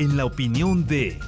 en la opinión de...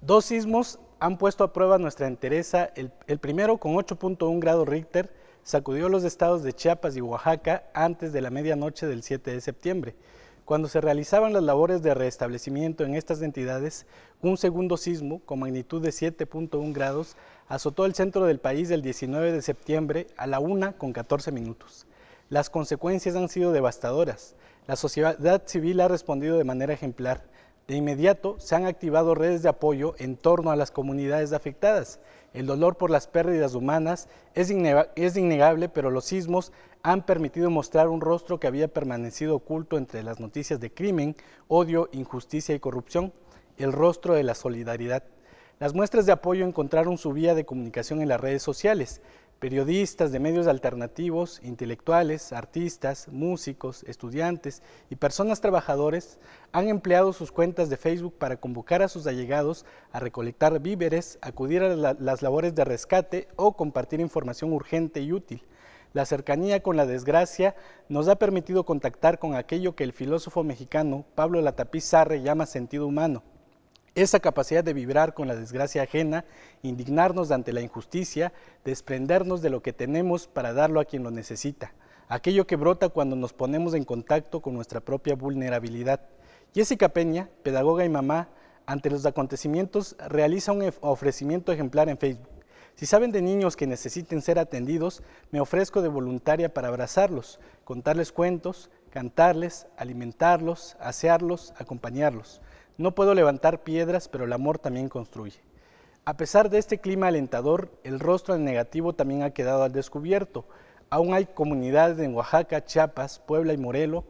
Dos sismos han puesto a prueba nuestra entereza. El, primero, con 8.1 grados Richter, sacudió los estados de Chiapas y Oaxaca antes de la medianoche del 7 de septiembre. Cuando se realizaban las labores de restablecimiento en estas entidades, un segundo sismo con magnitud de 7.1 grados azotó el centro del país el 19 de septiembre a la 1 con 14 minutos. Las consecuencias han sido devastadoras. La sociedad civil ha respondido de manera ejemplar. De inmediato se han activado redes de apoyo en torno a las comunidades afectadas. El dolor por las pérdidas humanas es, innegable, pero los sismos han permitido mostrar un rostro que había permanecido oculto entre las noticias de crimen, odio, injusticia y corrupción, el rostro de la solidaridad. Las muestras de apoyo encontraron su vía de comunicación en las redes sociales periodistas de medios alternativos, intelectuales, artistas, músicos, estudiantes y personas trabajadoras han empleado sus cuentas de Facebook para convocar a sus allegados a recolectar víveres, acudir a las labores de rescate o compartir información urgente y útil. La cercanía con la desgracia nos ha permitido contactar con aquello que el filósofo mexicano Pablo Latapizarre llama sentido humano esa capacidad de vibrar con la desgracia ajena, indignarnos ante la injusticia, desprendernos de lo que tenemos para darlo a quien lo necesita. Aquello que brota cuando nos ponemos en contacto con nuestra propia vulnerabilidad. Jessica Peña, pedagoga y mamá, ante los acontecimientos realiza un ofrecimiento ejemplar en Facebook. Si saben de niños que necesiten ser atendidos, me ofrezco de voluntaria para abrazarlos, contarles cuentos, cantarles, alimentarlos, asearlos, acompañarlos. No puedo levantar piedras, pero el amor también construye. A pesar de este clima alentador, el rostro al negativo también ha quedado al descubierto. Aún hay comunidades en Oaxaca, Chiapas, Puebla y Morelos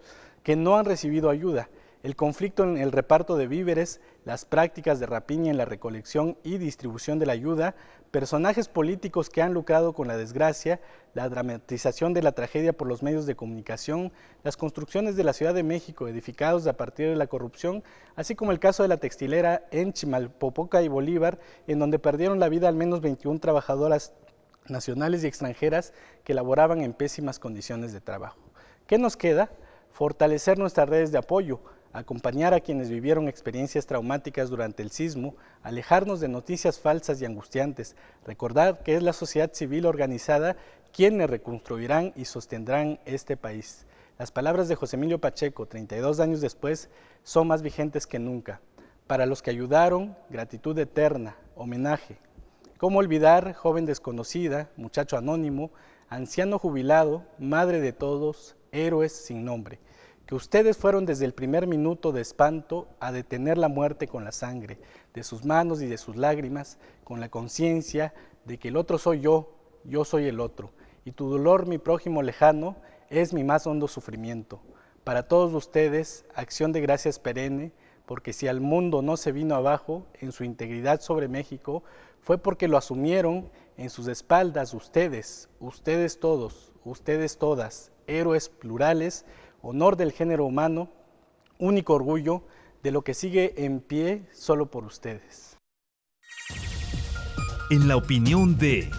que no han recibido ayuda el conflicto en el reparto de víveres, las prácticas de rapiña en la recolección y distribución de la ayuda, personajes políticos que han lucrado con la desgracia, la dramatización de la tragedia por los medios de comunicación, las construcciones de la Ciudad de México edificados a partir de la corrupción, así como el caso de la textilera en Chimalpopoca y Bolívar, en donde perdieron la vida al menos 21 trabajadoras nacionales y extranjeras que laboraban en pésimas condiciones de trabajo. ¿Qué nos queda? Fortalecer nuestras redes de apoyo, acompañar a quienes vivieron experiencias traumáticas durante el sismo, alejarnos de noticias falsas y angustiantes, recordar que es la sociedad civil organizada quienes reconstruirán y sostendrán este país. Las palabras de José Emilio Pacheco, 32 años después, son más vigentes que nunca. Para los que ayudaron, gratitud eterna, homenaje. ¿Cómo olvidar joven desconocida, muchacho anónimo, anciano jubilado, madre de todos, héroes sin nombre? que ustedes fueron desde el primer minuto de espanto a detener la muerte con la sangre de sus manos y de sus lágrimas, con la conciencia de que el otro soy yo, yo soy el otro, y tu dolor, mi prójimo lejano, es mi más hondo sufrimiento. Para todos ustedes, acción de gracias perenne, porque si al mundo no se vino abajo en su integridad sobre México, fue porque lo asumieron en sus espaldas ustedes, ustedes todos, ustedes todas, héroes plurales, honor del género humano, único orgullo de lo que sigue en pie solo por ustedes. En la opinión de